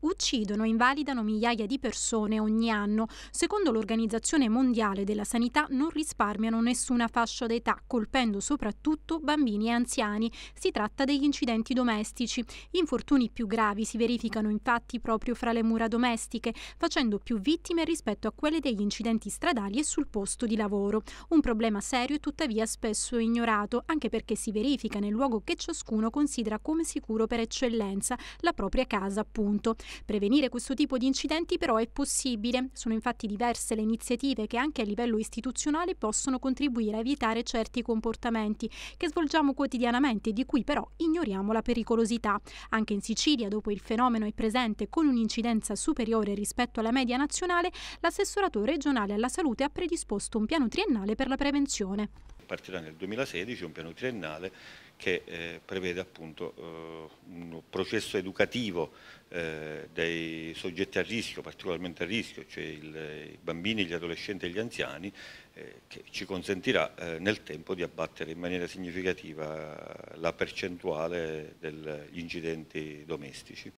uccidono e invalidano migliaia di persone ogni anno. Secondo l'Organizzazione Mondiale della Sanità non risparmiano nessuna fascia d'età, colpendo soprattutto bambini e anziani. Si tratta degli incidenti domestici. infortuni più gravi si verificano infatti proprio fra le mura domestiche, facendo più vittime rispetto a quelle degli incidenti stradali e sul posto di lavoro. Un problema serio e tuttavia spesso ignorato, anche perché si verifica nel luogo che ciascuno considera come sicuro per eccellenza, la propria casa appunto. Prevenire questo tipo di incidenti però è possibile. Sono infatti diverse le iniziative che anche a livello istituzionale possono contribuire a evitare certi comportamenti che svolgiamo quotidianamente, di cui però ignoriamo la pericolosità. Anche in Sicilia, dove il fenomeno è presente con un'incidenza superiore rispetto alla media nazionale, l'assessorato regionale alla salute ha predisposto un piano triennale per la prevenzione partirà nel 2016, un piano triennale che eh, prevede appunto eh, un processo educativo eh, dei soggetti a rischio, particolarmente a rischio, cioè il, i bambini, gli adolescenti e gli anziani, eh, che ci consentirà eh, nel tempo di abbattere in maniera significativa la percentuale degli incidenti domestici.